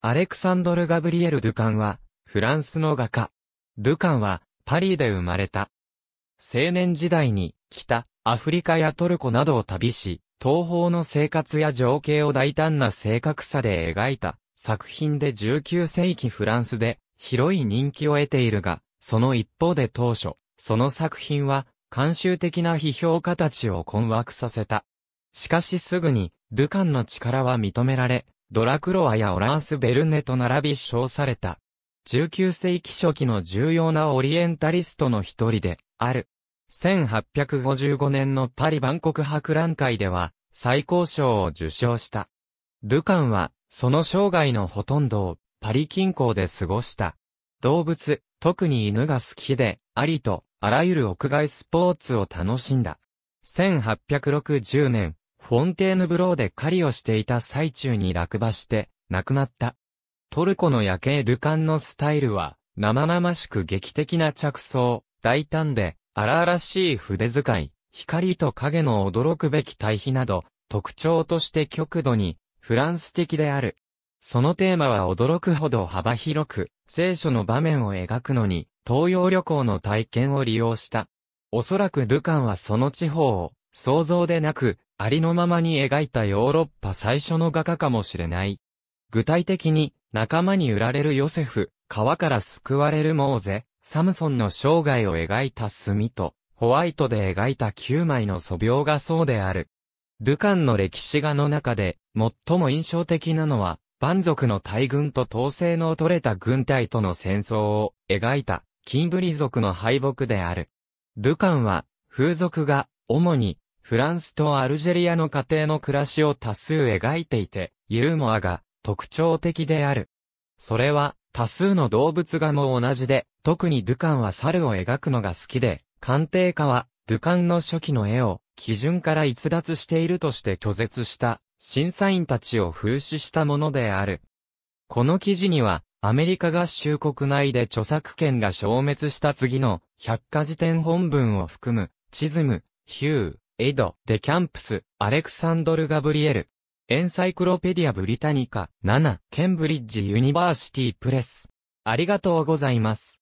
アレクサンドル・ガブリエル・ドゥカンは、フランスの画家。ドゥカンは、パリで生まれた。青年時代に、北、アフリカやトルコなどを旅し、東方の生活や情景を大胆な正確さで描いた作品で19世紀フランスで広い人気を得ているが、その一方で当初、その作品は慣習的な批評家たちを困惑させた。しかしすぐに、ドゥカンの力は認められ、ドラクロアやオランス・ベルネと並び称された。19世紀初期の重要なオリエンタリストの一人で、ある。1855年のパリ万国博覧会では、最高賞を受賞した。ドゥカンは、その生涯のほとんどを、パリ近郊で過ごした。動物、特に犬が好きで、ありと、あらゆる屋外スポーツを楽しんだ。1860年、フォンテーヌブローで狩りをしていた最中に落馬して、亡くなった。トルコの夜景ドゥカンのスタイルは、生々しく劇的な着想、大胆で、荒々しい筆遣い、光と影の驚くべき対比など、特徴として極度に、フランス的である。そのテーマは驚くほど幅広く、聖書の場面を描くのに、東洋旅行の体験を利用した。おそらくドゥカンはその地方を、想像でなく、ありのままに描いたヨーロッパ最初の画家かもしれない。具体的に、仲間に売られるヨセフ、川から救われるモーゼ、サムソンの生涯を描いた墨と、ホワイトで描いた9枚の素描がそうである。ドゥカンの歴史画の中で、最も印象的なのは、蛮族の大軍と統制の取れた軍隊との戦争を描いた、キンブリ族の敗北である。ドゥカンは、風俗画、主に、フランスとアルジェリアの家庭の暮らしを多数描いていて、ユーモアが特徴的である。それは、多数の動物画も同じで、特にドゥカンは猿を描くのが好きで、鑑定家は、ドゥカンの初期の絵を、基準から逸脱しているとして拒絶した、審査員たちを風刺したものである。この記事には、アメリカ合衆国内で著作権が消滅した次の、百科事典本文を含む、チズム、ヒュー、エド・デ・キャンプス、アレクサンドル・ガブリエル。エンサイクロペディア・ブリタニカ、7、ケンブリッジ・ユニバーシティ・プレス。ありがとうございます。